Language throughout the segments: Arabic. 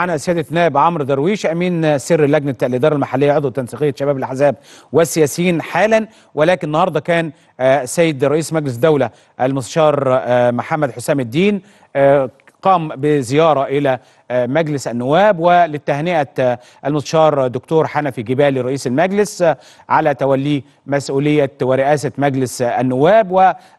معنا سيادة نائب عمرو درويش أمين سر لجنة الإدارة المحلية عضو تنسيقية شباب الأحزاب والسياسيين حالا ولكن النهارده كان آه، سيد رئيس مجلس الدولة المستشار آه، محمد حسام الدين آه، قام بزيارة إلى آه، مجلس النواب وللتهنئة آه، المستشار دكتور حنفي جبالي رئيس المجلس آه، على توليه مسؤولية ورئاسة مجلس النواب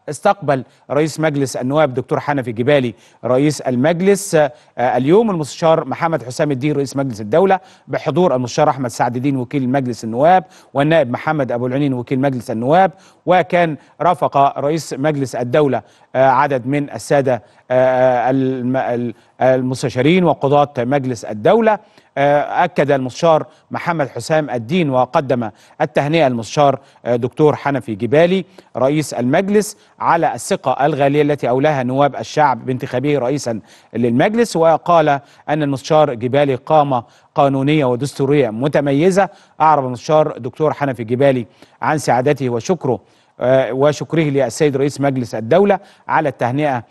واستقبل رئيس مجلس النواب دكتور حنفي جبالي رئيس المجلس اليوم المستشار محمد حسام الدين رئيس مجلس الدولة بحضور المستشار أحمد سعد الدين وكيل مجلس النواب والنائب محمد أبو العنين وكيل مجلس النواب وكان رافق رئيس مجلس الدولة عدد من السادة المستشارين وقضاة مجلس الدولة آه، أكد المستشار محمد حسام الدين وقدم التهنئة المستشار آه، دكتور حنفي جبالي رئيس المجلس على الثقة الغالية التي أولاها نواب الشعب بانتخابه رئيسا للمجلس وقال أن المستشار جبالي قام قانونية ودستورية متميزة أعرب المستشار دكتور حنفي جبالي عن سعادته وشكره آه، وشكره للسيد رئيس مجلس الدولة على التهنئة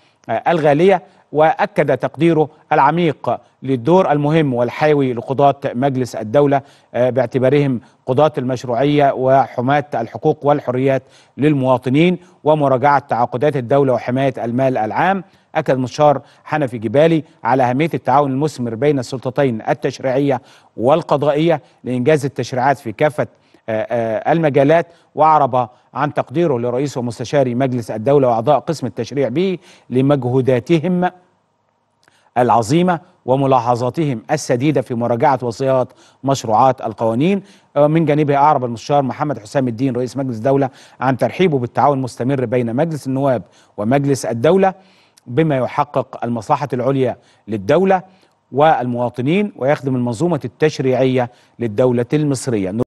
الغالية واكد تقديره العميق للدور المهم والحيوي لقضاة مجلس الدولة آه، باعتبارهم قضاة المشروعية وحماة الحقوق والحريات للمواطنين ومراجعة تعاقدات الدولة وحماية المال العام أكد مستشار حنفي جبالي على أهمية التعاون المثمر بين السلطتين التشريعية والقضائية لإنجاز التشريعات في كافة آه، آه، المجالات وعرب عن تقديره لرئيس ومستشاري مجلس الدولة وأعضاء قسم التشريع به لمجهوداتهم العظيمة وملاحظاتهم السديدة في مراجعة وصيات مشروعات القوانين آه، من جانبه أعرب المستشار محمد حسام الدين رئيس مجلس الدولة عن ترحيبه بالتعاون المستمر بين مجلس النواب ومجلس الدولة بما يحقق المصلحة العليا للدولة والمواطنين ويخدم المنظومة التشريعية للدولة المصرية